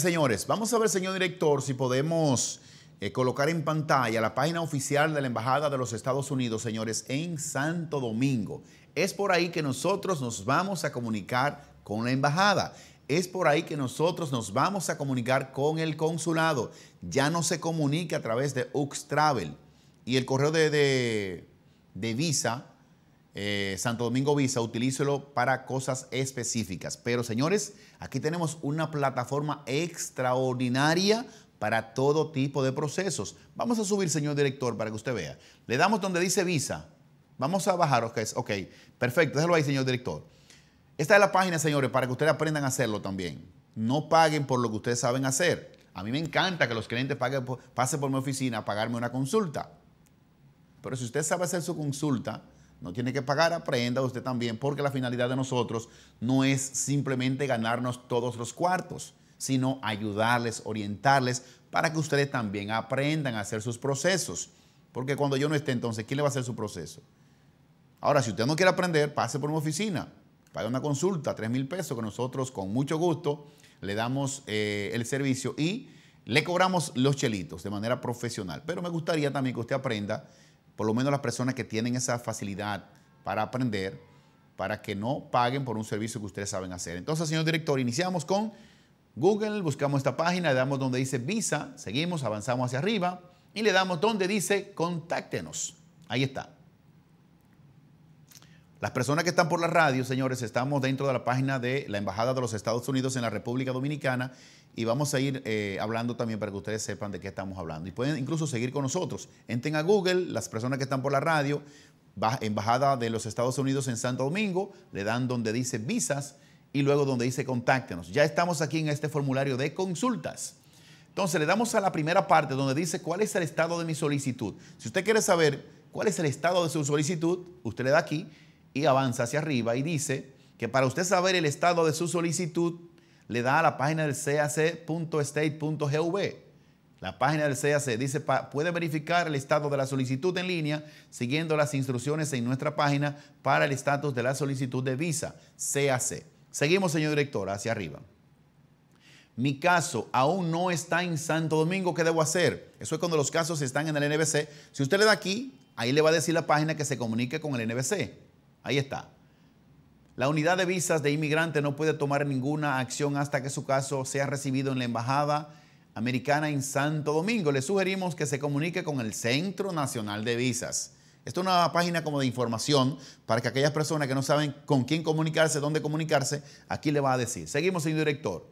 señores, vamos a ver, señor director, si podemos eh, colocar en pantalla la página oficial de la Embajada de los Estados Unidos, señores, en Santo Domingo. Es por ahí que nosotros nos vamos a comunicar con la Embajada. Es por ahí que nosotros nos vamos a comunicar con el consulado. Ya no se comunica a través de Ux Travel. Y el correo de, de, de Visa eh, Santo Domingo Visa, utilícelo para cosas específicas. Pero señores, aquí tenemos una plataforma extraordinaria para todo tipo de procesos. Vamos a subir, señor director, para que usted vea. Le damos donde dice Visa. Vamos a bajar, ok, ok. Perfecto, déjalo ahí, señor director. Esta es la página, señores, para que ustedes aprendan a hacerlo también. No paguen por lo que ustedes saben hacer. A mí me encanta que los clientes paguen, pasen por mi oficina a pagarme una consulta. Pero si usted sabe hacer su consulta, no tiene que pagar, aprenda usted también, porque la finalidad de nosotros no es simplemente ganarnos todos los cuartos, sino ayudarles, orientarles, para que ustedes también aprendan a hacer sus procesos. Porque cuando yo no esté, entonces, ¿quién le va a hacer su proceso? Ahora, si usted no quiere aprender, pase por una oficina, pague una consulta, 3 mil pesos, que nosotros con mucho gusto le damos eh, el servicio y le cobramos los chelitos de manera profesional. Pero me gustaría también que usted aprenda por lo menos las personas que tienen esa facilidad para aprender, para que no paguen por un servicio que ustedes saben hacer. Entonces, señor director, iniciamos con Google, buscamos esta página, le damos donde dice Visa, seguimos, avanzamos hacia arriba y le damos donde dice Contáctenos. Ahí está. Las personas que están por la radio, señores, estamos dentro de la página de la Embajada de los Estados Unidos en la República Dominicana y vamos a ir eh, hablando también para que ustedes sepan de qué estamos hablando. Y pueden incluso seguir con nosotros. Entren a Google, las personas que están por la radio, Embajada de los Estados Unidos en Santo Domingo, le dan donde dice visas y luego donde dice contáctenos. Ya estamos aquí en este formulario de consultas. Entonces le damos a la primera parte donde dice cuál es el estado de mi solicitud. Si usted quiere saber cuál es el estado de su solicitud, usted le da aquí y avanza hacia arriba y dice que para usted saber el estado de su solicitud, le da a la página del cac.state.gov. La página del CAC dice, puede verificar el estado de la solicitud en línea siguiendo las instrucciones en nuestra página para el estatus de la solicitud de visa, CAC. Seguimos, señor director, hacia arriba. Mi caso aún no está en Santo Domingo, ¿qué debo hacer? Eso es cuando los casos están en el NBC. Si usted le da aquí, ahí le va a decir la página que se comunique con el NBC. Ahí está. La unidad de visas de inmigrante no puede tomar ninguna acción hasta que su caso sea recibido en la Embajada Americana en Santo Domingo. Le sugerimos que se comunique con el Centro Nacional de Visas. Esto es una página como de información para que aquellas personas que no saben con quién comunicarse, dónde comunicarse, aquí le va a decir. Seguimos, señor director.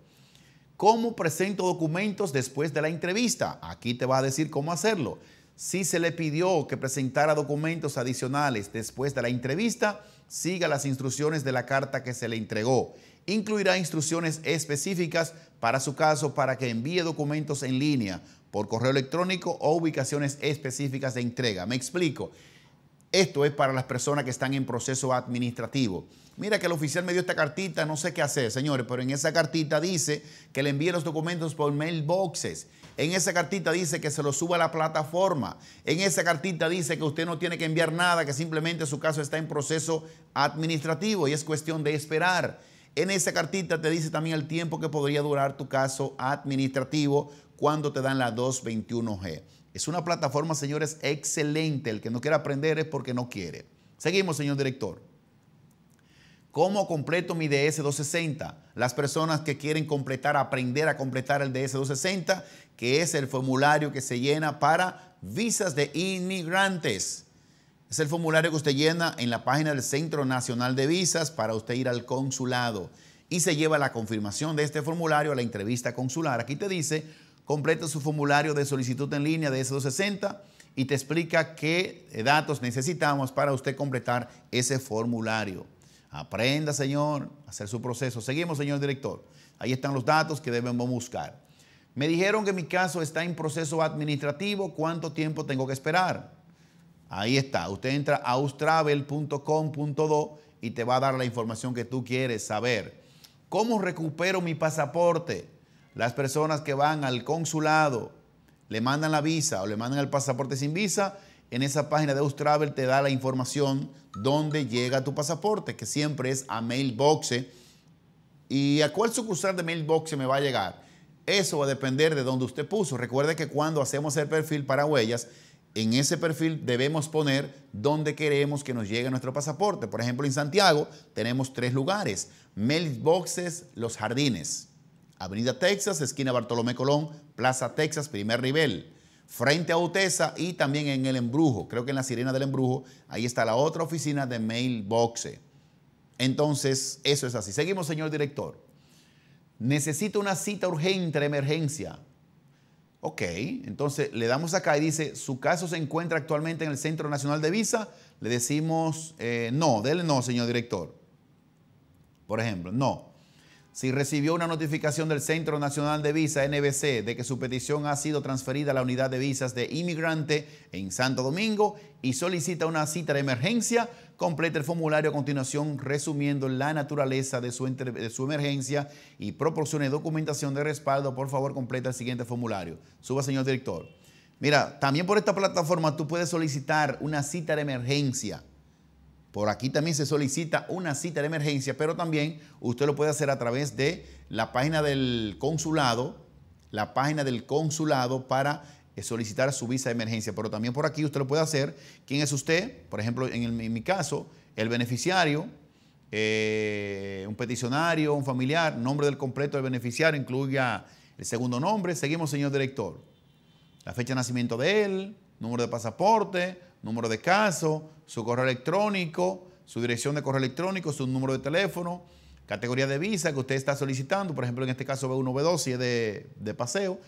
¿Cómo presento documentos después de la entrevista? Aquí te va a decir cómo hacerlo. Si se le pidió que presentara documentos adicionales después de la entrevista, siga las instrucciones de la carta que se le entregó. Incluirá instrucciones específicas para su caso para que envíe documentos en línea, por correo electrónico o ubicaciones específicas de entrega. Me explico. Esto es para las personas que están en proceso administrativo. Mira que el oficial me dio esta cartita, no sé qué hacer, señores, pero en esa cartita dice que le envíe los documentos por mailboxes. En esa cartita dice que se lo suba a la plataforma. En esa cartita dice que usted no tiene que enviar nada, que simplemente su caso está en proceso administrativo y es cuestión de esperar. En esa cartita te dice también el tiempo que podría durar tu caso administrativo cuando te dan la 221G. Es una plataforma, señores, excelente. El que no quiere aprender es porque no quiere. Seguimos, señor director. ¿Cómo completo mi DS260? Las personas que quieren completar, aprender a completar el DS260, que es el formulario que se llena para visas de inmigrantes. Es el formulario que usted llena en la página del Centro Nacional de Visas para usted ir al consulado y se lleva la confirmación de este formulario a la entrevista consular. Aquí te dice completa su formulario de solicitud en línea de S260 y te explica qué eh, datos necesitamos para usted completar ese formulario. Aprenda, señor, a hacer su proceso. Seguimos, señor director. Ahí están los datos que debemos buscar. Me dijeron que mi caso está en proceso administrativo. ¿Cuánto tiempo tengo que esperar? Ahí está. Usted entra a austravel.com.do y te va a dar la información que tú quieres saber. ¿Cómo recupero mi pasaporte? Las personas que van al consulado, le mandan la visa o le mandan el pasaporte sin visa, en esa página de Austravel te da la información dónde llega tu pasaporte, que siempre es a Mailboxe. ¿eh? ¿Y a cuál sucursal de Mailboxe me va a llegar? Eso va a depender de dónde usted puso. Recuerde que cuando hacemos el perfil para huellas, en ese perfil debemos poner dónde queremos que nos llegue nuestro pasaporte. Por ejemplo, en Santiago tenemos tres lugares, mailboxes, los jardines. Avenida Texas, esquina Bartolomé Colón, Plaza Texas, primer nivel. Frente a Utesa y también en el Embrujo, creo que en la Sirena del Embrujo, ahí está la otra oficina de Mailbox. Entonces, eso es así. Seguimos, señor director. Necesito una cita urgente de emergencia. Ok, entonces le damos acá y dice, su caso se encuentra actualmente en el Centro Nacional de Visa. Le decimos, eh, no, déle no, señor director. Por ejemplo, no. Si recibió una notificación del Centro Nacional de Visa, NBC, de que su petición ha sido transferida a la unidad de visas de inmigrante en Santo Domingo y solicita una cita de emergencia, complete el formulario a continuación resumiendo la naturaleza de su, emergencia y proporcione documentación de respaldo. Por favor, complete el siguiente formulario. Suba, señor director. Mira, también por esta plataforma tú puedes solicitar una cita de emergencia por aquí también se solicita una cita de emergencia, pero también usted lo puede hacer a través de la página del consulado, la página del consulado para eh, solicitar su visa de emergencia. Pero también por aquí usted lo puede hacer. ¿Quién es usted? Por ejemplo, en, mi caso, el beneficiario, eh, un peticionario, un familiar, nombre del completo del beneficiario, incluya el segundo nombre. Seguimos, señor director. La fecha de nacimiento de él, número de pasaporte, número de caso, su correo electrónico, su dirección de correo electrónico, su número de teléfono, categoría de visa que usted está solicitando, por ejemplo, en este caso B1, B2, si es de, paseo.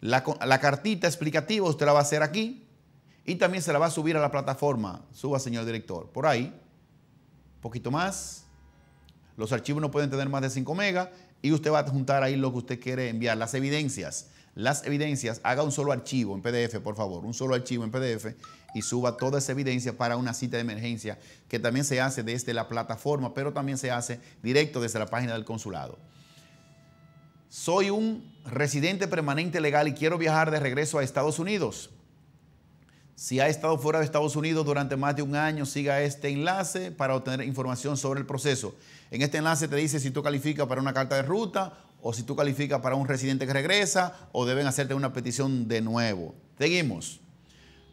La, la, cartita explicativa usted la va a hacer aquí y también se la va a subir a la plataforma. Suba, señor director, por ahí. Un poquito más. Los archivos no pueden tener más de 5 megas y usted va a juntar ahí lo que usted quiere enviar, las evidencias las evidencias, haga un solo archivo en PDF, por favor, un solo archivo en PDF y suba toda esa evidencia para una cita de emergencia que también se hace desde la plataforma, pero también se hace directo desde la página del consulado. Soy un residente permanente legal y quiero viajar de regreso a Estados Unidos. Si ha estado fuera de Estados Unidos durante más de un año, siga este enlace para obtener información sobre el proceso. En este enlace te dice si tú calificas para una carta de ruta o si tú calificas para un residente que regresa, o deben hacerte una petición de nuevo. Seguimos.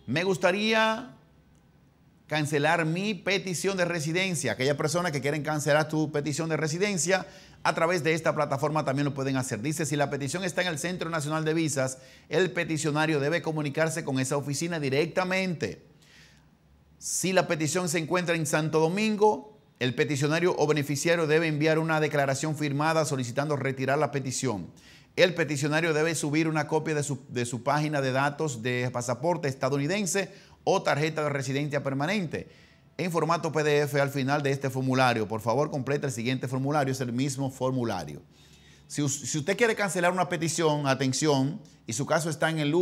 Me gustaría cancelar mi petición de residencia. Aquella persona que quieren cancelar tu petición de residencia a través de esta plataforma también lo pueden hacer. Dice, si la petición está en el Centro Nacional de Visas, el peticionario debe comunicarse con esa oficina directamente. Si la petición se encuentra en Santo Domingo, el peticionario o beneficiario debe enviar una declaración firmada solicitando retirar la petición. El peticionario debe subir una copia de su, página de datos de pasaporte estadounidense o tarjeta de residencia permanente en formato PDF al final de este formulario. Por favor, completa el siguiente formulario, es el mismo formulario. Si, usted quiere cancelar una petición, atención, y su caso está en el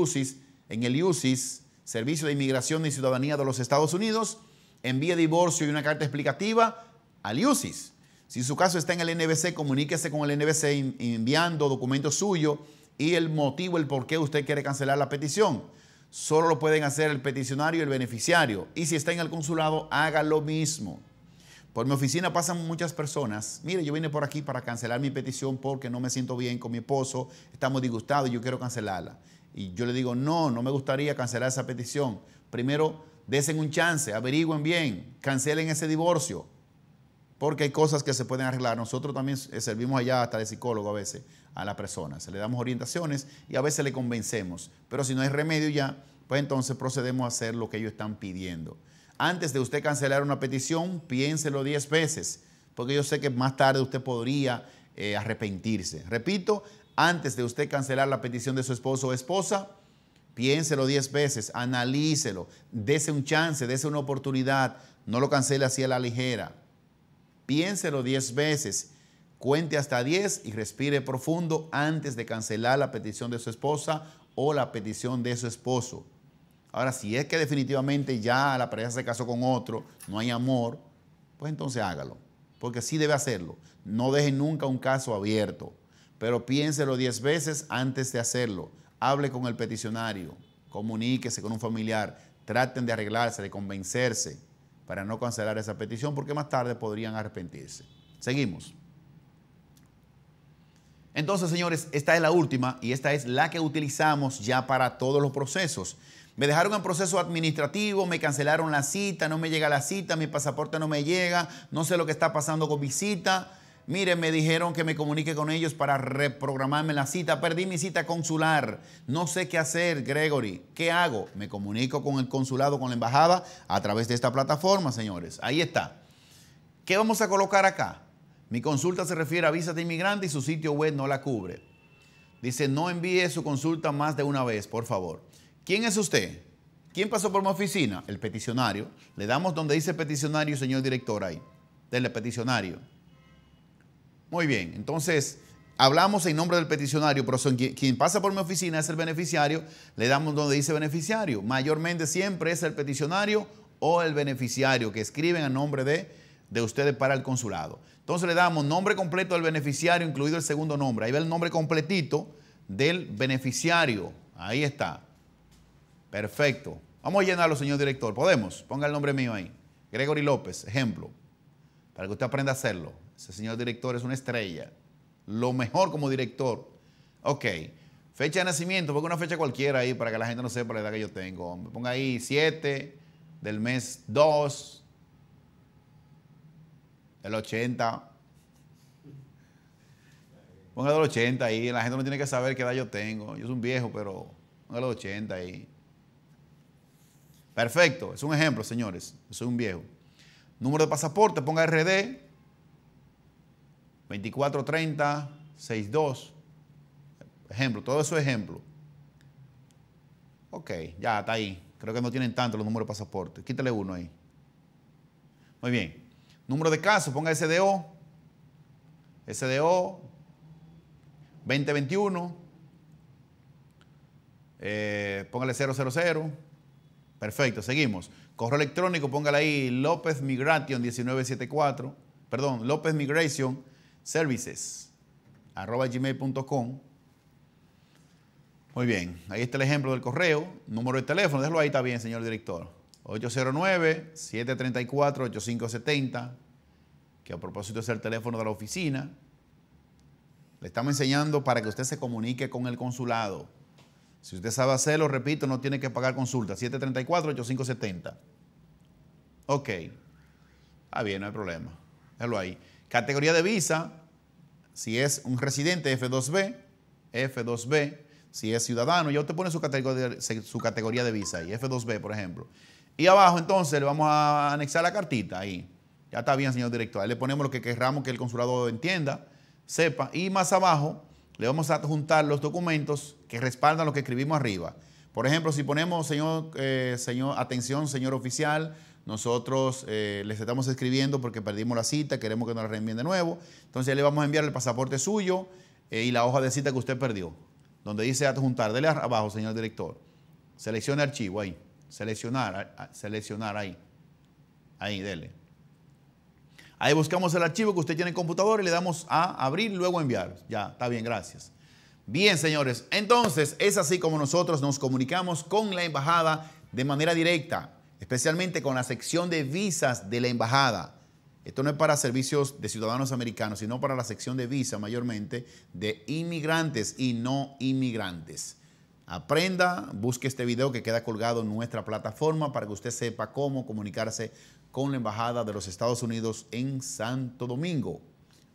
en el UCIS, Servicio de Inmigración y Ciudadanía de los Estados Unidos, envíe divorcio y una carta explicativa al IUSIS. Si su caso está en el NBC, comuníquese con el NBC enviando documentos suyos y el motivo, el por qué usted quiere cancelar la petición. Solo lo pueden hacer el peticionario y el beneficiario. Y si está en el consulado, haga lo mismo. Por mi oficina pasan muchas personas. Mire, yo vine por aquí para cancelar mi petición porque no me siento bien con mi esposo, estamos disgustados y yo quiero cancelarla y yo le digo, no, no me gustaría cancelar esa petición. Primero, desen un chance, averigüen bien, cancelen ese divorcio, porque hay cosas que se pueden arreglar. Nosotros también servimos allá hasta de psicólogo a veces a la persona, se le damos orientaciones y a veces le convencemos, pero si no hay remedio ya, pues entonces procedemos a hacer lo que ellos están pidiendo. Antes de usted cancelar una petición, piénselo 10 veces, porque yo sé que más tarde usted podría eh, arrepentirse. Repito, antes de usted cancelar la petición de su esposo o esposa, piénselo 10 veces, analícelo, dese un chance, dese una oportunidad, no lo cancele así a la ligera. Piénselo 10 veces, cuente hasta 10 y respire profundo antes de cancelar la petición de su esposa o la petición de su esposo. Ahora, si es que definitivamente ya la pareja se casó con otro, no hay amor, pues entonces hágalo, porque sí debe hacerlo. No deje nunca un caso abierto pero piénselo diez veces antes de hacerlo. Hable con el peticionario, comuníquese con un familiar, traten de arreglarse, de convencerse para no cancelar esa petición porque más tarde podrían arrepentirse. Seguimos. Entonces, señores, esta es la última y esta es la que utilizamos ya para todos los procesos. Me dejaron en proceso administrativo, me cancelaron la cita, no me llega la cita, mi pasaporte no me llega, no sé lo que está pasando con mi cita. Mire, me dijeron que me comunique con ellos para reprogramarme la cita. Perdí mi cita consular. No sé qué hacer, Gregory. ¿Qué hago? Me comunico con el consulado, con la embajada, a través de esta plataforma, señores. Ahí está. ¿Qué vamos a colocar acá? Mi consulta se refiere a visas de inmigrante y su sitio web no la cubre. Dice, no envíe su consulta más de una vez, por favor. ¿Quién es usted? ¿Quién pasó por mi oficina? El peticionario. Le damos donde dice peticionario, señor director, ahí. Dele peticionario. Muy bien, entonces hablamos en nombre del peticionario, pero quien, pasa por mi oficina es el beneficiario, le damos donde dice beneficiario. Mayormente siempre es el peticionario o el beneficiario que escriben a nombre de, de ustedes para el consulado. Entonces le damos nombre completo del beneficiario, incluido el segundo nombre. Ahí va el nombre completito del beneficiario. Ahí está. Perfecto. Vamos a llenarlo, señor director. ¿Podemos? Ponga el nombre mío ahí. Gregory López, ejemplo, para que usted aprenda a hacerlo. Ese señor director es una estrella. Lo mejor como director. Ok. Fecha de nacimiento, ponga una fecha cualquiera ahí para que la gente no sepa la edad que yo tengo. Ponga ahí 7 del mes 2 El 80. Ponga el 80 ahí. La gente no tiene que saber qué edad yo tengo. Yo soy un viejo, pero ponga el 80 ahí. Perfecto. Es un ejemplo, señores. Yo soy un viejo. Número de pasaporte, ponga RD. 243062 Ejemplo, todo eso ejemplo. Ok, ya está ahí. Creo que no tienen tanto los números de pasaporte. Quítale uno ahí. Muy bien. Número de caso, ponga SDO. SDO 2021. Eh, póngale 000. Perfecto, seguimos. Correo electrónico, póngale ahí López Migration 1974. Perdón, López Migration services arroba gmail.com. Muy bien, ahí está el ejemplo del correo, número de teléfono, déjalo ahí, también, señor director. 809-734-8570, que a propósito es el teléfono de la oficina. Le estamos enseñando para que usted se comunique con el consulado. Si usted sabe hacerlo, repito, no tiene que pagar consulta. 734-8570. Ok. Está bien, no hay problema. Déjalo ahí. Categoría de visa, si es un residente F2B, F2B, si es ciudadano, ya usted pone su categoría, su categoría de visa ahí, F2B, por ejemplo. Y abajo entonces le vamos a anexar la cartita ahí. Ya está bien, señor director. Ahí le ponemos lo que querramos que el consulado entienda, sepa. Y más abajo le vamos a adjuntar los documentos que respaldan lo que escribimos arriba. Por ejemplo, si ponemos, señor, eh, señor, atención, señor oficial, nosotros eh, les estamos escribiendo porque perdimos la cita, queremos que nos la reenvíen de nuevo. Entonces le vamos a enviar el pasaporte suyo eh, y la hoja de cita que usted perdió, donde dice adjuntar. Dele abajo, señor director. Seleccione archivo ahí. Seleccionar, seleccionar ahí. Ahí, dele. Ahí buscamos el archivo que usted tiene en computador y le damos a abrir, luego enviar. Ya, está bien, gracias. Bien, señores, entonces es así como nosotros nos comunicamos con la embajada de manera directa especialmente con la sección de visas de la embajada. Esto no es para servicios de ciudadanos americanos, sino para la sección de visa mayormente de inmigrantes y no inmigrantes. Aprenda, busque este video que queda colgado en nuestra plataforma para que usted sepa cómo comunicarse con la Embajada de los Estados Unidos en Santo Domingo.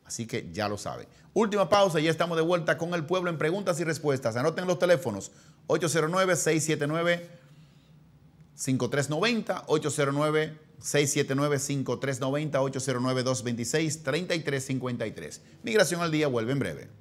Así que ya lo sabe. Última pausa, ya estamos de vuelta con el pueblo en preguntas y respuestas. Anoten los teléfonos 809 679 5390 809 679-5390-809-226-3353. Migración al día vuelve en breve.